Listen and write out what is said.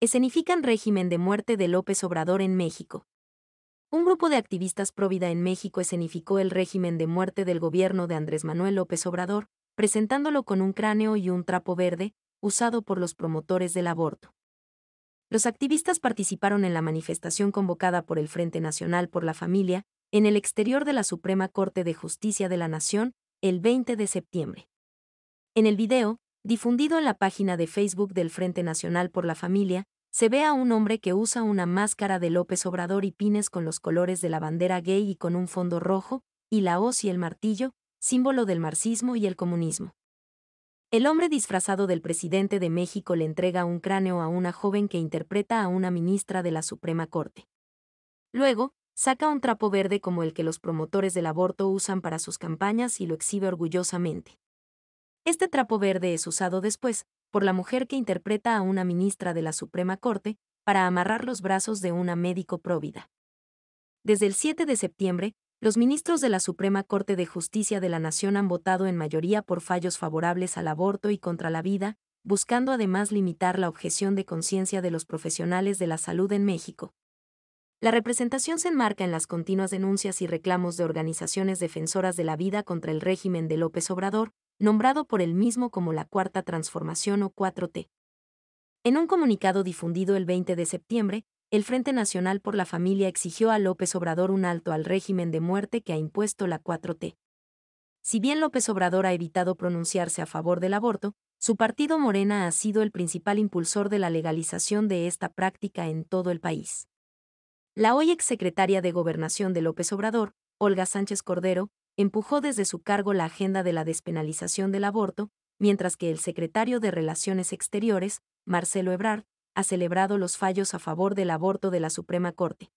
escenifican régimen de muerte de López Obrador en México. Un grupo de activistas próvida en México escenificó el régimen de muerte del gobierno de Andrés Manuel López Obrador, presentándolo con un cráneo y un trapo verde, usado por los promotores del aborto. Los activistas participaron en la manifestación convocada por el Frente Nacional por la Familia, en el exterior de la Suprema Corte de Justicia de la Nación, el 20 de septiembre. En el video, difundido en la página de Facebook del Frente Nacional por la Familia, se ve a un hombre que usa una máscara de López Obrador y pines con los colores de la bandera gay y con un fondo rojo, y la hoz y el martillo, símbolo del marxismo y el comunismo. El hombre disfrazado del presidente de México le entrega un cráneo a una joven que interpreta a una ministra de la Suprema Corte. Luego, saca un trapo verde como el que los promotores del aborto usan para sus campañas y lo exhibe orgullosamente. Este trapo verde es usado después por la mujer que interpreta a una ministra de la Suprema Corte para amarrar los brazos de una médico próvida. Desde el 7 de septiembre, los ministros de la Suprema Corte de Justicia de la Nación han votado en mayoría por fallos favorables al aborto y contra la vida, buscando además limitar la objeción de conciencia de los profesionales de la salud en México. La representación se enmarca en las continuas denuncias y reclamos de organizaciones defensoras de la vida contra el régimen de López Obrador, nombrado por él mismo como la Cuarta Transformación o 4T. En un comunicado difundido el 20 de septiembre, el Frente Nacional por la Familia exigió a López Obrador un alto al régimen de muerte que ha impuesto la 4T. Si bien López Obrador ha evitado pronunciarse a favor del aborto, su partido Morena ha sido el principal impulsor de la legalización de esta práctica en todo el país. La hoy exsecretaria de Gobernación de López Obrador, Olga Sánchez Cordero, empujó desde su cargo la agenda de la despenalización del aborto, mientras que el secretario de Relaciones Exteriores, Marcelo Ebrard, ha celebrado los fallos a favor del aborto de la Suprema Corte.